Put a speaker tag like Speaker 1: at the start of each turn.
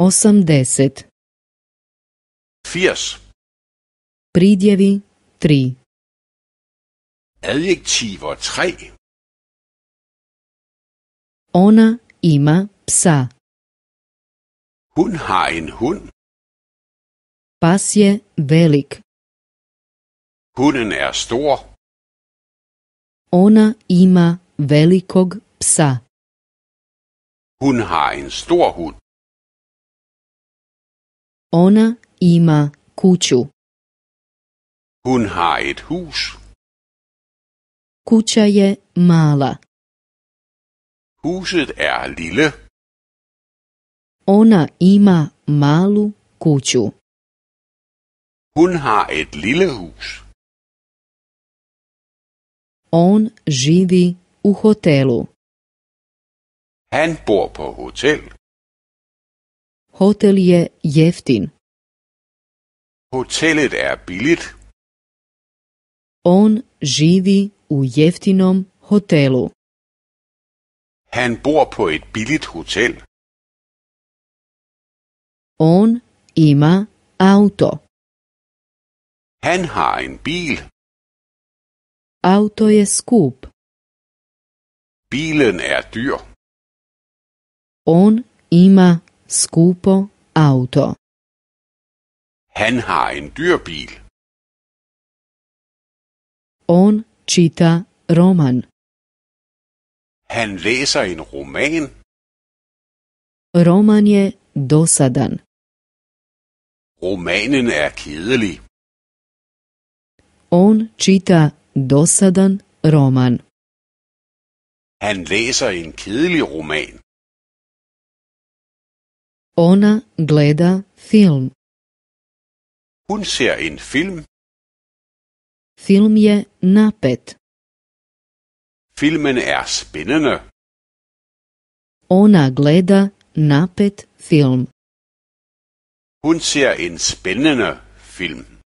Speaker 1: 80 80 Pridjevi 3 Adjektiver 3 Ona ima psa. Hun har en hund. Pas je velik. Hunden er stor. Ona ima velikog psa. Hun har en stor hund. Ona ima kuću. Hun har et hus. Kuća je mala. Huset er lille. Ona ima malu kuću. Hun har et lille hus. On živi u hotelu. Han bor på hotel. Hotel je jeftin. Hotellet er billigt. On živi u jeftinom hotelu. Han bor på et billigt hotel. On ima auto. Han har en bil. Auto je skup. Bilen er dyr. On ima Skupo auto. Han har en dyr bil. On čita roman. Han læser en roman. Roman je dosadan. Romanen er kedelig. On čita dosadan roman. Han læser en kedelig roman. Ona gleda film. Hun ser en film. Film je napet. Filmen er spændende. Ona gleda napet film. Hun ser en film.